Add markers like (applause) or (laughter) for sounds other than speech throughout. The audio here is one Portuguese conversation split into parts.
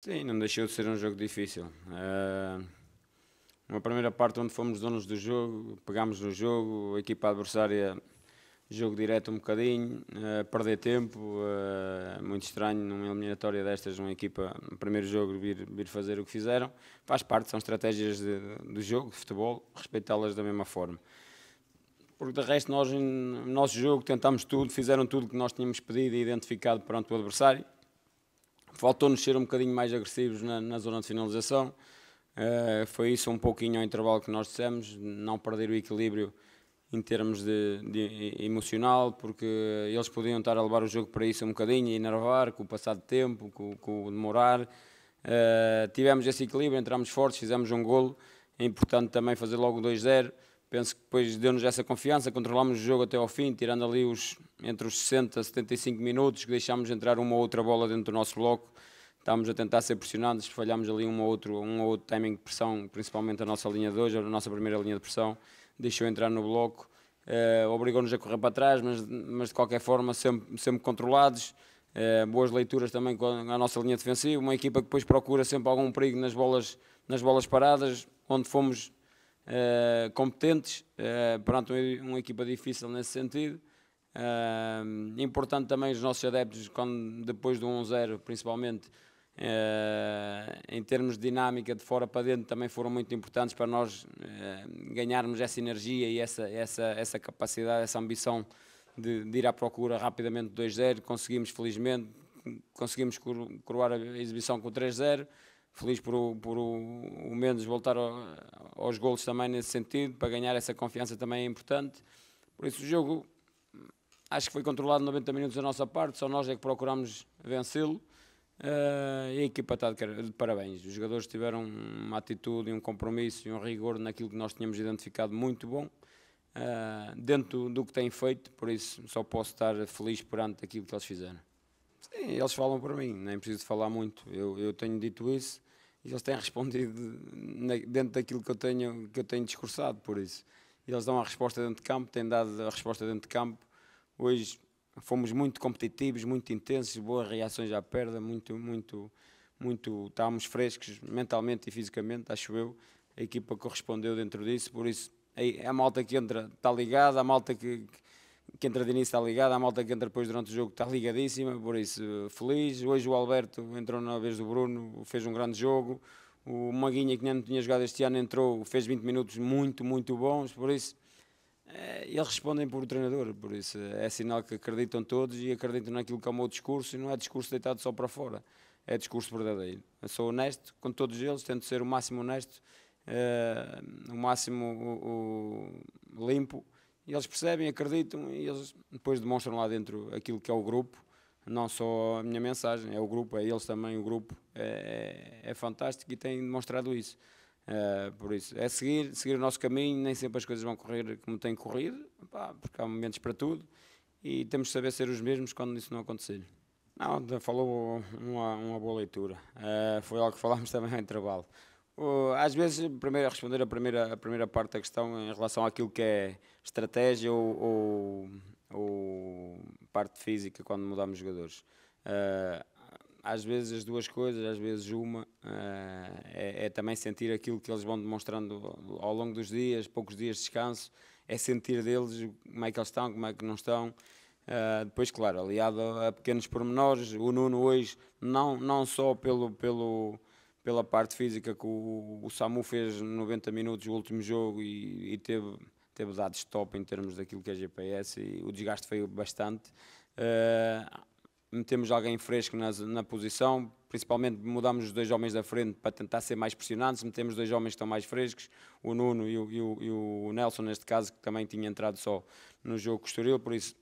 Sim, não deixou de ser um jogo difícil. Uh, uma primeira parte onde fomos donos do jogo, pegámos no jogo, a equipa adversária, jogo direto um bocadinho, uh, perder tempo, uh, muito estranho numa eliminatória destas, uma equipa no primeiro jogo vir, vir fazer o que fizeram, faz parte, são estratégias de, do jogo, de futebol, respeitá-las da mesma forma. Porque de resto nós, no nosso jogo, tentámos tudo, fizeram tudo que nós tínhamos pedido e identificado perante o adversário, Faltou-nos ser um bocadinho mais agressivos na, na zona de finalização. Uh, eh, foi isso um pouquinho ao intervalo que nós dissemos, não perder o equilíbrio em termos de, de, emocional, porque eles podiam estar a levar o jogo para isso um bocadinho, e enervar com o passar de tempo, com, com o demorar. Uh, tivemos esse equilíbrio, entramos fortes, fizemos um golo, é importante também fazer logo 2-0. Penso que depois deu-nos essa confiança, controlámos o jogo até ao fim, tirando ali os, entre os 60 a 75 minutos, que deixámos entrar uma ou outra bola dentro do nosso bloco. Estávamos a tentar ser pressionados, falhámos ali um ou outro, um ou outro timing de pressão, principalmente a nossa linha de hoje, a nossa primeira linha de pressão, deixou entrar no bloco. Uh, obrigou-nos a correr para trás, mas, mas de qualquer forma sempre, sempre controlados. Uh, boas leituras também com a nossa linha defensiva. Uma equipa que depois procura sempre algum perigo nas bolas, nas bolas paradas, onde fomos eh, competentes, uh, uma equipa difícil nesse sentido. Uh, importante também os nossos adeptos, quando, depois do 1-0, principalmente, em termos de dinâmica de fora para dentro, também foram muito importantes para nós ganharmos essa energia e essa, essa, essa capacidade, essa ambição de, de ir à procura rapidamente do 2-0. Conseguimos, felizmente, conseguimos coroar a exibição com 3-0 feliz por, o, por o, o Mendes voltar aos golos também nesse sentido, para ganhar essa confiança também é importante. Por isso o jogo acho que foi controlado 90 minutos da nossa parte, só nós é que procurámos vencê-lo. Uh, e a equipa está de parabéns. Os jogadores tiveram uma atitude, um compromisso e um rigor naquilo que nós tínhamos identificado muito bom, uh, dentro do que têm feito. Por isso, só posso estar feliz perante aquilo que eles fizeram. Sim, eles falam para mim, nem preciso falar muito. Eu, eu tenho dito isso e eles têm respondido dentro daquilo que eu tenho, que eu tenho discursado por isso. E eles dão a resposta dentro de campo, têm dado a resposta dentro de campo. Hoje fomos muito competitivos, muito intensos, boas reações à perda, muito, muito, muito, estávamos frescos mentalmente e fisicamente, acho eu. A equipa correspondeu dentro disso, por isso é, é a malta que entra está ligada, a malta que, que que entra de início está ligada, a malta que entra depois durante o jogo está ligadíssima, por isso feliz. Hoje o Alberto entrou na vez do Bruno, fez um grande jogo. O Maguinha, que não tinha jogado este ano, entrou, fez 20 minutos muito, muito bons, por isso eh, eles respondem por o treinador, por isso eh, é sinal que acreditam todos e acreditam naquilo que é o meu discurso e não é discurso deitado só para fora, é discurso verdadeiro. Eu sou honesto com todos eles, tento ser o máximo honesto, eh, o máximo limpo e eles percebem, acreditam e eles depois demonstram lá dentro aquilo que é o grupo, não só a minha mensagem, é o grupo, é eles também, o grupo é, é, é fantástico e têm demonstrado isso. Uh, por isso, é seguir, seguir o nosso caminho, nem sempre as coisas vão correr como têm corrido, pá, porque há momentos para tudo e temos de saber ser os mesmos quando isso não acontecer. Não, falou uma, uma boa leitura. Uh, foi algo que falámos (laughs) também em trabalho às vezes, primeiro, responder a primeira, a primeira parte da questão em relação àquilo que é estratégia ou, ou, ou parte física quando mudamos jogadores. Uh, às vezes as duas coisas, às vezes uma, uh, é, é, também sentir aquilo que eles vão demonstrando ao longo dos dias, poucos dias de descanso, é sentir deles como é que eles estão, como é que não estão. Uh, depois, claro, aliado a pequenos pormenores, o Nuno hoje, não, não só pelo, pelo pela parte física que o, o Samu fez 90 minutos o último jogo e, e teve, teve dados top em termos daquilo que é GPS e o desgaste foi bastante. Uh, metemos alguém fresco na, na posição, principalmente mudamos os dois homens da frente para tentar ser mais pressionantes, metemos dois homens que estão mais frescos, o Nuno e o, e o, e o Nelson, neste caso, que também tinha entrado só no jogo costuril, por isso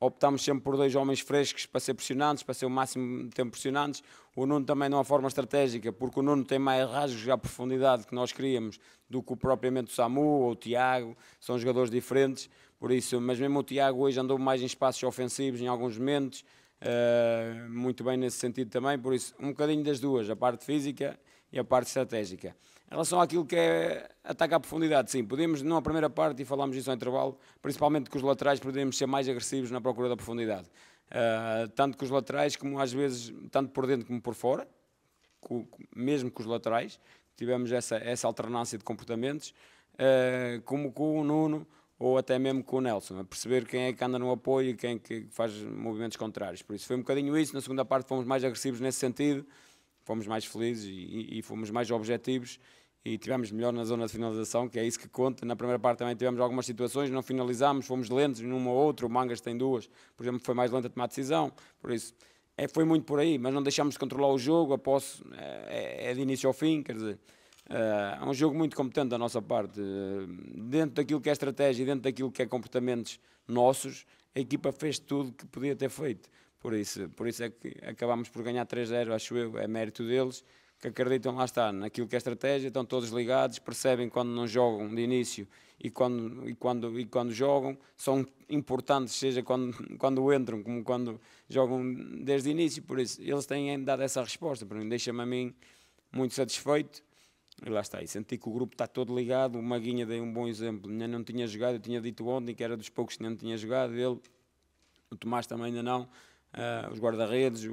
optámos sempre por dois homens frescos para ser pressionantes, para ser o máximo de tempo pressionantes. O Nuno também de é uma forma estratégica, porque o Nuno tem mais rasgos à profundidade que nós queríamos do que propriamente o Samu ou o Tiago, são jogadores diferentes, por isso, mas mesmo o Tiago hoje andou mais em espaços ofensivos em alguns momentos, uh, muito bem nesse sentido também, por isso um bocadinho das duas, a parte física e a parte estratégica. Em relação àquilo que é ataque à profundidade, sim, podemos, na primeira parte, e falámos disso ao intervalo, principalmente que os laterais podemos ser mais agressivos na procura da profundidade. Uh, tanto com os laterais, como às vezes, tanto por dentro como por fora, com, mesmo com os laterais, tivemos essa, essa alternância de comportamentos, uh, como com o Nuno ou até mesmo com o Nelson, a perceber quem é que anda no apoio e quem é que faz movimentos contrários. Por isso foi um bocadinho isso, na segunda parte fomos mais agressivos nesse sentido, fomos mais felizes e, e fomos mais objetivos e tivemos melhor na zona de finalização, que é isso que conta. Na primeira parte também tivemos algumas situações, não finalizámos, fomos lentos numa ou outra, o Mangas tem duas, por exemplo, foi mais lento a tomar decisão, por isso é, foi muito por aí, mas não deixámos de controlar o jogo, a posse é, é de início ao fim, quer dizer, eh, é um jogo muito competente da nossa parte, dentro daquilo que é estratégia e dentro daquilo que é comportamentos nossos, a equipa fez tudo que podia ter feito. Por isso, por isso é que acabámos por ganhar 3-0, acho eu, é mérito deles, que acreditam, lá está, naquilo que é estratégia, estão todos ligados, percebem quando não jogam de início e quando, e quando, e quando jogam, são importantes, seja quando, quando entram, como quando jogam desde o início, por isso eles têm dado essa resposta, para mim deixa-me a mim muito satisfeito, e lá está, e senti que o grupo está todo ligado, o Maguinha deu um bom exemplo, ainda não tinha jogado, eu tinha dito ontem que era dos poucos que ainda não tinha jogado, ele, o Tomás também ainda não, uh, os guarda-redes,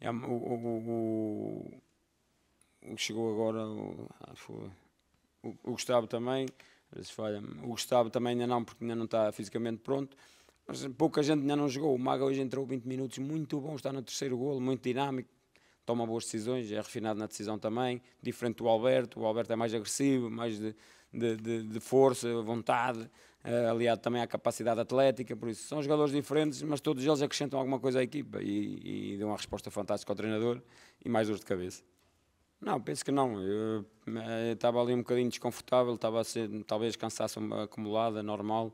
é, o, o, o, o, que chegou agora, o, ah, o Gustavo também, falha, o Gustavo também ainda não, porque ainda não está fisicamente pronto. Mas pouca gente ainda não jogou. O Maga hoje entrou 20 minutos, muito bom, está no terceiro golo, muito dinâmico, toma boas decisões, é refinado na decisão também, diferente do Alberto. O Alberto é mais agressivo, mais de, de, de, de força, vontade uh, aliado também à capacidade atlética, por isso são jogadores diferentes, mas todos eles acrescentam alguma coisa à equipa e, e dão uma resposta fantástica ao treinador e mais dores de cabeça. Não, penso que não. Eu eh, estava ali um bocadinho desconfortável, estava a ser, talvez cansaço acumulado, normal.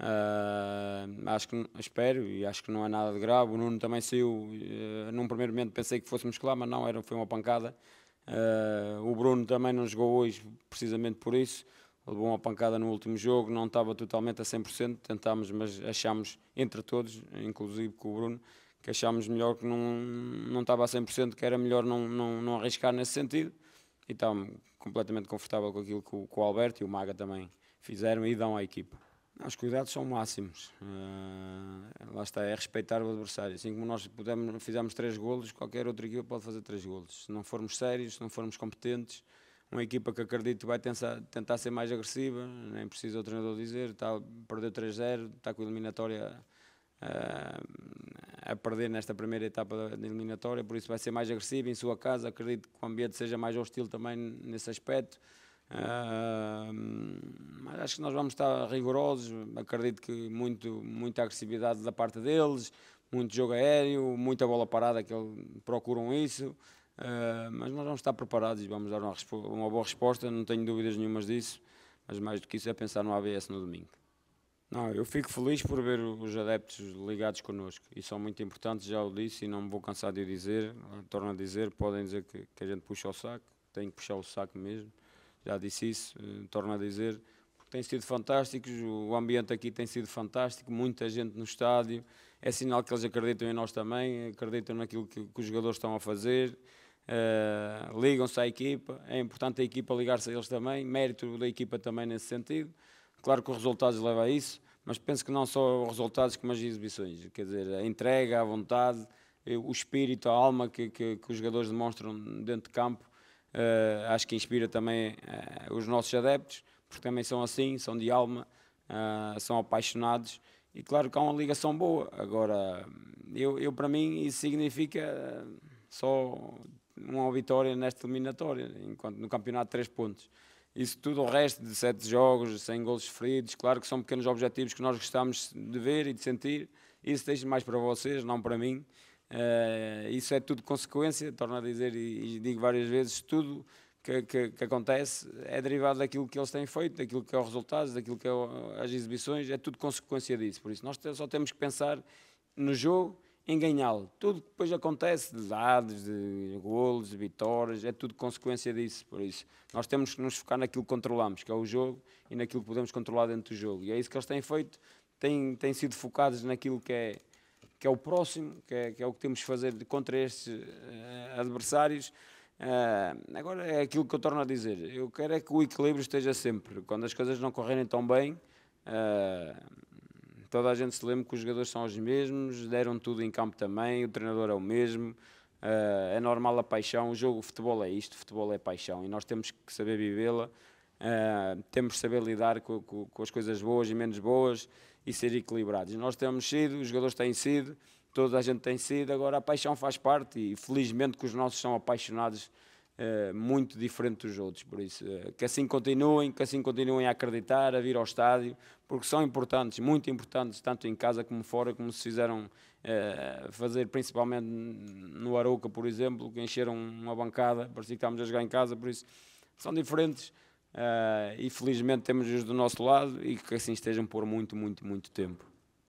Uh, eh, acho que espero e acho que não é nada de grave. O Nuno também saiu. Uh, num primeiro momento pensei que fosse muscular, mas não, era, foi uma pancada. Uh, o Bruno também não jogou hoje, precisamente por isso levou uma pancada no último jogo, não estava totalmente a 100%, tentámos, mas achámos entre todos, inclusive com o Bruno, que achámos melhor que não, não estava a 100%, que era melhor não, não, não arriscar nesse sentido. E estava completamente confortável com aquilo que o, que o, Alberto e o Maga também fizeram e dão à equipa. Os cuidados são máximos. Uh, lá está, é respeitar o adversário. Assim como nós pudemos, fizemos três golos, qualquer outra equipa pode fazer três golos. Se não formos sérios, se não formos competentes, uma equipa que acredito que vai tentar, tentar ser mais agressiva, nem precisa o treinador dizer, está, perdeu 3-0, está com a eliminatória a, ah, a perder nesta primeira etapa da eliminatória, por isso vai ser mais agressiva em sua casa, acredito que o ambiente seja mais hostil também nesse aspecto. Uh, mas acho que nós vamos estar rigorosos. Acredito que muito, muita agressividade da parte deles, muito jogo aéreo, muita bola parada que eles procuram isso. Uh, mas nós vamos estar preparados e vamos dar uma, uma, boa resposta, não tenho dúvidas nenhumas disso, mas mais do que isso é pensar no ABS no domingo. Não, eu fico feliz por ver os adeptos ligados connosco e são muito importantes, já o disse e não me vou cansar de o dizer, torno a dizer, podem dizer que, que a gente puxa o saco, tem que puxar o saco mesmo, já disse isso, eh, torno a dizer, porque tem sido fantástico, o ambiente aqui tem sido fantástico, muita gente no estádio, é sinal que eles acreditam em nós também, acreditam naquilo que, que os jogadores estão a fazer, Uh, ligam-se à equipa, é importante a equipa ligar-se a eles também, mérito da equipa também nesse sentido. Claro que os resultados levam a isso, mas penso que não só os resultados como as exibições, quer dizer, a entrega, a vontade, eh, o espírito, a alma que, que, que os jogadores demonstram dentro de campo, uh, acho que inspira também uh, os nossos adeptos, porque também são assim, são de alma, são apaixonados. E claro que há uma ligação boa. Agora, eu, eu para mim, isso significa só uma vitória nesta eliminatória, enquanto no campeonato três pontos. Isso tudo, o resto de sete jogos, sem gols sofridos, claro que são pequenos objetivos que nós gostamos de ver e de sentir. Isso deixo mais para vocês, não para mim. Uh, isso é tudo consequência, torno a dizer e, e digo várias vezes, tudo que, que, que, acontece é derivado daquilo que eles têm feito, daquilo que é os resultados, daquilo que é as exibições, é tudo consequência disso. Por isso, nós só temos que pensar no jogo em ganhá-lo. Tudo que depois acontece, de dados, de golos, de vitórias, é tudo consequência disso. Por isso, nós temos que nos focar naquilo que controlamos, que é o jogo, e naquilo que podemos controlar dentro do jogo. E é isso que eles têm feito, têm, têm sido focados naquilo que é, que é o próximo, que é, que é o que temos que fazer contra estes uh, adversários. Uh, agora, é aquilo que eu torno a dizer. Eu quero é que o equilíbrio esteja sempre. Quando as coisas não correrem tão bem... Uh, toda a gente se lembra que os jogadores são os mesmos, deram tudo em campo também, o treinador é o mesmo. Uh, é normal a paixão, o jogo, o futebol é isto, o futebol é paixão e nós temos que saber vivê-la, uh, temos que saber lidar com, com, com, as coisas boas e menos boas e ser equilibrados. Nós temos sido, os jogadores têm sido, toda a gente tem sido, agora a paixão faz parte e felizmente que os nossos são apaixonados eh, muito diferente dos outros. Por isso, eh, que assim continuem, que assim continuem a acreditar, a vir ao estádio, porque são importantes, muito importantes, tanto em casa como fora, como se fizeram eh, fazer, principalmente no Arouca, por exemplo, que encheram uma bancada, parecia que estávamos a jogar em casa, por isso são diferentes. e felizmente temos os do nosso lado e que assim estejam por muito, muito, muito tempo.